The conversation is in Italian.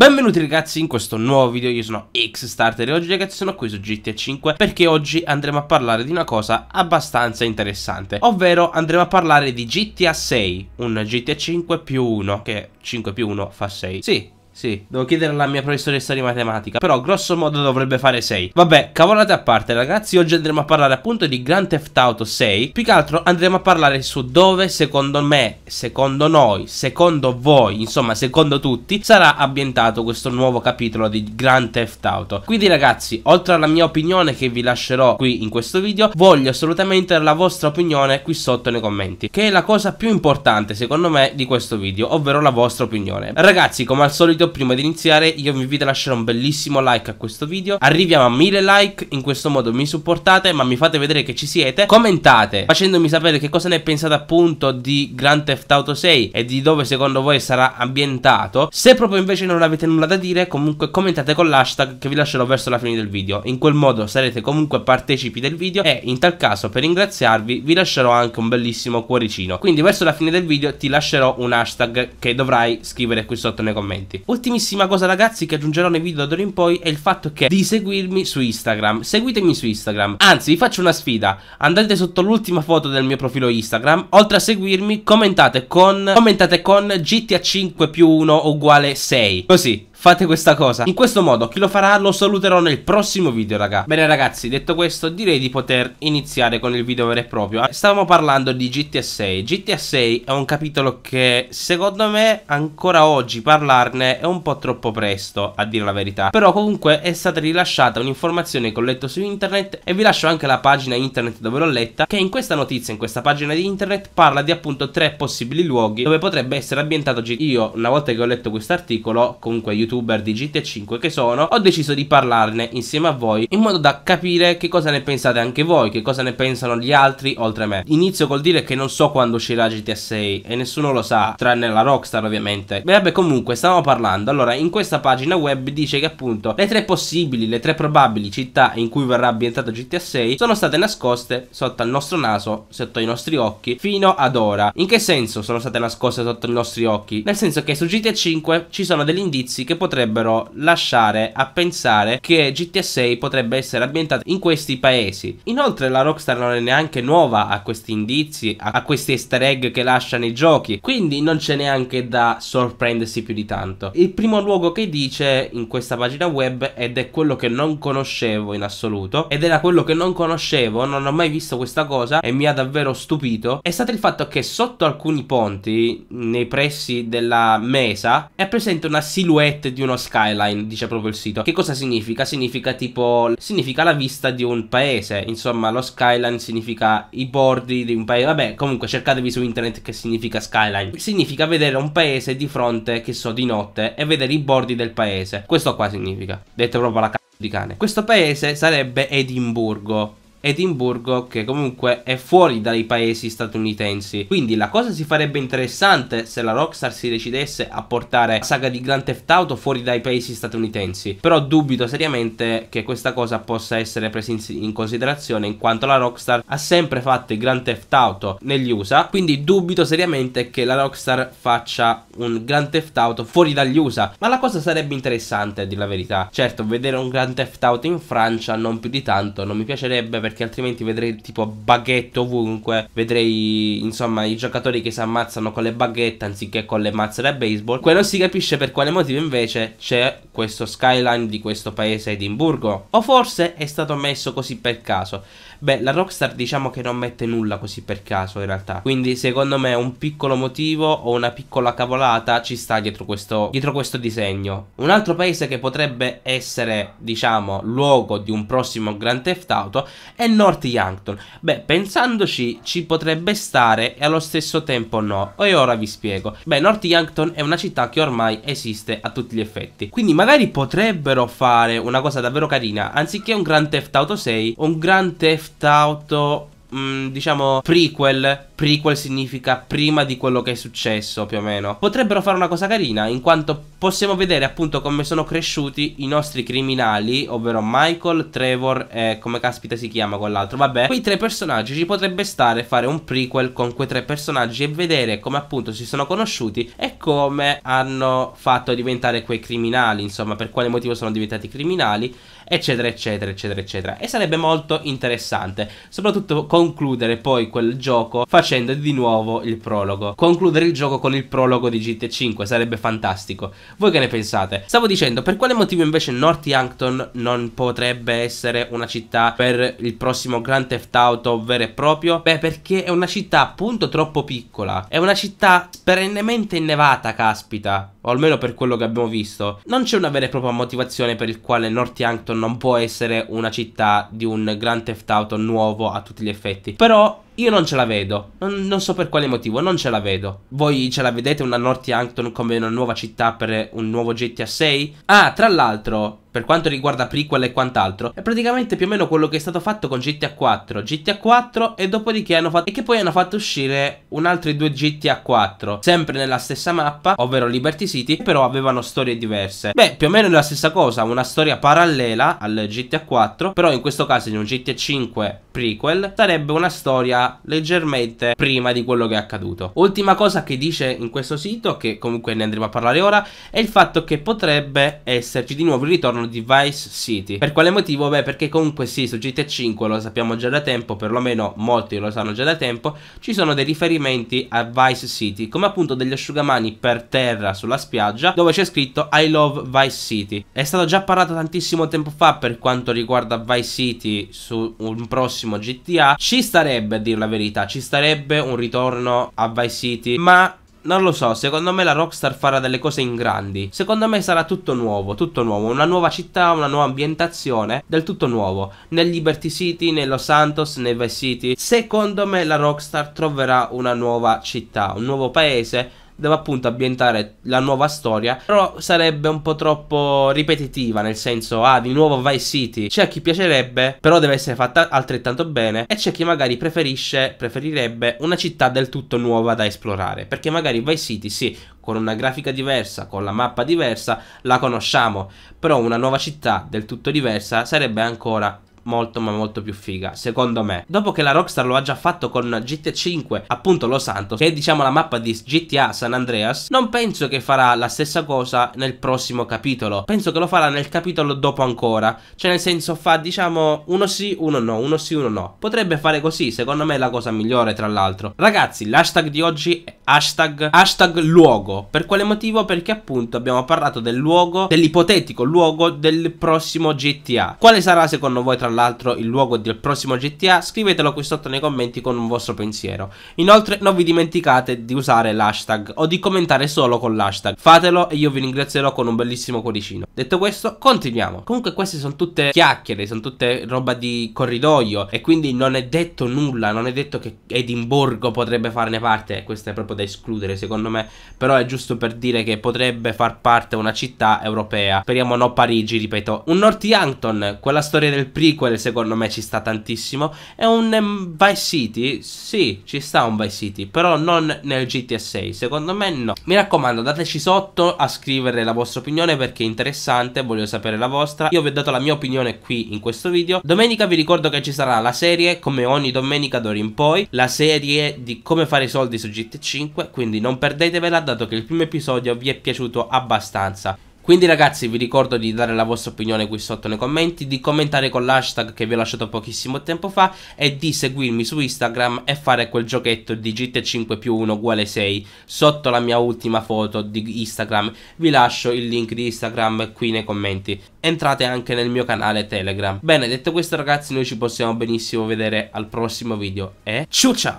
Benvenuti ragazzi in questo nuovo video, io sono Xstarter e oggi ragazzi sono qui su GTA 5 perché oggi andremo a parlare di una cosa abbastanza interessante Ovvero andremo a parlare di GTA 6, un GTA 5 più 1 che 5 più 1 fa 6 Sì, sì, devo chiedere alla mia professoressa di matematica. Però grosso modo dovrebbe fare 6. Vabbè, cavolate a parte ragazzi, oggi andremo a parlare appunto di Grand Theft Auto 6. Più che altro andremo a parlare su dove secondo me, secondo noi, secondo voi, insomma secondo tutti, sarà ambientato questo nuovo capitolo di Grand Theft Auto. Quindi ragazzi, oltre alla mia opinione che vi lascerò qui in questo video, voglio assolutamente la vostra opinione qui sotto nei commenti. Che è la cosa più importante secondo me di questo video, ovvero la vostra opinione. Ragazzi, come al solito prima di iniziare io vi invito a lasciare un bellissimo like a questo video Arriviamo a 1000 like in questo modo mi supportate ma mi fate vedere che ci siete Commentate facendomi sapere che cosa ne pensate appunto di Grand Theft Auto 6 E di dove secondo voi sarà ambientato Se proprio invece non avete nulla da dire comunque commentate con l'hashtag che vi lascerò verso la fine del video In quel modo sarete comunque partecipi del video e in tal caso per ringraziarvi vi lascerò anche un bellissimo cuoricino Quindi verso la fine del video ti lascerò un hashtag che dovrai scrivere qui sotto nei commenti Ultimissima cosa ragazzi che aggiungerò nei video da d'ora in poi è il fatto che di seguirmi su Instagram. Seguitemi su Instagram. Anzi, vi faccio una sfida. Andate sotto l'ultima foto del mio profilo Instagram. Oltre a seguirmi, commentate con commentate con GTA 5 più 1 uguale 6. Così Fate questa cosa In questo modo chi lo farà lo saluterò nel prossimo video raga Bene ragazzi detto questo direi di poter iniziare con il video vero e proprio Stavamo parlando di GTA 6 GTA 6 è un capitolo che secondo me ancora oggi parlarne è un po' troppo presto a dire la verità Però comunque è stata rilasciata un'informazione che ho letto su internet E vi lascio anche la pagina internet dove l'ho letta Che in questa notizia in questa pagina di internet parla di appunto tre possibili luoghi dove potrebbe essere ambientato GTA Io una volta che ho letto questo articolo comunque YouTube youtuber di GTA 5 che sono, ho deciso di parlarne insieme a voi in modo da capire che cosa ne pensate anche voi, che cosa ne pensano gli altri oltre a me. Inizio col dire che non so quando uscirà GTA 6 e nessuno lo sa, tranne la Rockstar ovviamente. Beh, vabbè, comunque, stavamo parlando. Allora, in questa pagina web dice che appunto le tre possibili, le tre probabili città in cui verrà ambientato GTA 6 sono state nascoste sotto al nostro naso, sotto i nostri occhi, fino ad ora. In che senso sono state nascoste sotto i nostri occhi? Nel senso che su GTA 5 ci sono degli indizi che potrebbero lasciare a pensare che GTA 6 potrebbe essere ambientata in questi paesi. Inoltre la Rockstar non è neanche nuova a questi indizi, a questi easter egg che lasciano i giochi, quindi non c'è neanche da sorprendersi più di tanto. Il primo luogo che dice in questa pagina web ed è quello che non conoscevo in assoluto ed era quello che non conoscevo, non ho mai visto questa cosa e mi ha davvero stupito, è stato il fatto che sotto alcuni ponti nei pressi della mesa è presente una silhouette parte di uno skyline, dice proprio il sito. Che cosa significa? Significa tipo, significa la vista di un paese, insomma lo skyline significa i bordi di un paese, vabbè comunque cercatevi su internet che significa skyline. Significa vedere un paese di fronte, che so, di notte e vedere i bordi del paese. Questo qua significa, detto proprio la c***o di cane. Questo paese sarebbe Edimburgo Edimburgo che comunque è fuori dai paesi statunitensi quindi la cosa si farebbe interessante se la Rockstar si decidesse a portare la saga di Grand Theft Auto fuori dai paesi statunitensi però dubito seriamente che questa cosa possa essere presa in, considerazione in quanto la Rockstar ha sempre fatto il Grand Theft Auto negli USA quindi dubito seriamente che la Rockstar faccia un Grand Theft Auto fuori dagli USA ma la cosa sarebbe interessante a dire la verità certo vedere un Grand Theft Auto in Francia non più di tanto non mi piacerebbe perché altrimenti vedrei tipo baghette ovunque, vedrei insomma i giocatori che si ammazzano con le baghette anziché con le mazze da baseball. Qua non si capisce per quale motivo invece c'è questo skyline di questo paese Edimburgo. O forse è stato messo così per caso. Beh, la Rockstar diciamo che non mette nulla così per caso in realtà. Quindi secondo me un piccolo motivo o una piccola cavolata ci sta dietro questo, dietro questo disegno. Un altro paese che potrebbe essere, diciamo, luogo di un prossimo Grand Theft Auto e North Yankton. Beh, pensandoci ci potrebbe stare e allo stesso tempo no. E ora vi spiego. Beh, North Yankton è una città che ormai esiste a tutti gli effetti. Quindi magari potrebbero fare una cosa davvero carina, anziché un Grand Theft Auto 6, un Grand Theft Auto Mm, diciamo prequel. Prequel significa prima di quello che è successo più o meno. Potrebbero fare una cosa carina in quanto possiamo vedere appunto come sono cresciuti i nostri criminali, ovvero Michael, Trevor e come caspita si chiama quell'altro. Vabbè, quei tre personaggi ci potrebbe stare fare un prequel con quei tre personaggi e vedere come appunto si sono conosciuti e come hanno fatto diventare quei criminali, insomma, per quale motivo sono diventati criminali eccetera, eccetera, eccetera, eccetera. E sarebbe molto interessante, soprattutto concludere poi quel gioco facendo di nuovo il prologo. Concludere il gioco con il prologo di GT5 sarebbe fantastico. Voi che ne pensate? Stavo dicendo, per quale motivo invece Northampton non potrebbe essere una città per il prossimo Grand Theft Auto vero e proprio? Beh, perché è una città appunto troppo piccola. È una città perennemente innevata, caspita o almeno per quello che abbiamo visto, non c'è una vera e propria motivazione per il quale Northampton non può essere una città di un Grand Theft Auto nuovo a tutti gli effetti. Però io non ce la vedo, non, non, so per quale motivo, non ce la vedo. Voi ce la vedete una Northampton come una nuova città per un nuovo GTA 6? Ah, tra l'altro, per quanto riguarda prequel e quant'altro, è praticamente più o meno quello che è stato fatto con GTA 4, GTA 4 e dopodiché hanno fatto e che poi hanno fatto uscire un altri due GTA 4, sempre nella stessa mappa, ovvero Liberty City, però avevano storie diverse. Beh, più o meno è la stessa cosa, una storia parallela al GTA 4, però in questo caso in un GTA 5 prequel sarebbe una storia leggermente prima di quello che è accaduto. Ultima cosa che dice in questo sito, che comunque ne andremo a parlare ora, è il fatto che potrebbe esserci di nuovo il ritorno di Vice City. Per quale motivo? Beh, perché comunque sì, su GTA 5 lo sappiamo già da tempo, perlomeno molti lo sanno già da tempo, ci sono dei riferimenti a Vice City, come appunto degli asciugamani per terra sulla spiaggia, dove c'è scritto I love Vice City. È stato già parlato tantissimo tempo fa per quanto riguarda Vice City su un prossimo prossimo GTA ci starebbe a dire la verità ci starebbe un ritorno a Vice City ma non lo so, secondo me la Rockstar farà delle cose in grandi. Secondo me sarà tutto nuovo, tutto nuovo, una nuova città, una nuova ambientazione, del tutto nuovo. Nel Liberty City, nello Santos, nei Vice City. Secondo me la Rockstar troverà una nuova città, un nuovo paese deve appunto ambientare la nuova storia, però sarebbe un po' troppo ripetitiva, nel senso, ah, di nuovo Vice City. C'è chi piacerebbe, però deve essere fatta altrettanto bene, e c'è chi magari preferisce, preferirebbe una città del tutto nuova da esplorare, perché magari Vice City, sì, con una grafica diversa, con la mappa diversa, la conosciamo, però una nuova città del tutto diversa sarebbe ancora molto ma molto più figa, secondo me. Dopo che la Rockstar lo ha già fatto con GTA 5, appunto Los Santos, che è diciamo la mappa di GTA San Andreas, non penso che farà la stessa cosa nel prossimo capitolo. Penso che lo farà nel capitolo dopo ancora, cioè nel senso fa diciamo uno sì, uno no, uno sì, uno no. Potrebbe fare così, secondo me è la cosa migliore tra l'altro. Ragazzi, l'hashtag di oggi è hashtag, hashtag luogo. Per quale motivo? Perché appunto abbiamo parlato del luogo, dell'ipotetico luogo del prossimo GTA. Quale sarà secondo voi tra l'altro? l'altro il luogo del prossimo GTA, scrivetelo qui sotto nei commenti con un vostro pensiero. Inoltre non vi dimenticate di usare l'hashtag o di commentare solo con l'hashtag. Fatelo e io vi ringrazierò con un bellissimo cuoricino. Detto questo, continuiamo. Comunque queste sono tutte chiacchiere, sono tutte roba di corridoio e quindi non è detto nulla, non è detto che Edimburgo potrebbe farne parte, questo è proprio da escludere secondo me, però è giusto per dire che potrebbe far parte una città europea. Speriamo no Parigi, ripeto. Un Northampton, quella storia del prequel quelle secondo me ci sta tantissimo. È un um, Vice City? Sì, ci sta un Vice City, però non nel GTA 6, secondo me no. Mi raccomando, dateci sotto a scrivere la vostra opinione perché è interessante, voglio sapere la vostra. Io vi ho dato la mia opinione qui in questo video. Domenica vi ricordo che ci sarà la serie, come ogni domenica d'ora in poi, la serie di come fare i soldi su GTA 5, quindi non perdetevela dato che il primo episodio vi è piaciuto abbastanza. Quindi ragazzi vi ricordo di dare la vostra opinione qui sotto nei commenti, di commentare con l'hashtag che vi ho lasciato pochissimo tempo fa e di seguirmi su Instagram e fare quel giochetto di GT 5 più 1 uguale 6 sotto la mia ultima foto di Instagram. Vi lascio il link di Instagram qui nei commenti. Entrate anche nel mio canale Telegram. Bene, detto questo ragazzi noi ci possiamo benissimo vedere al prossimo video e ciao ciao!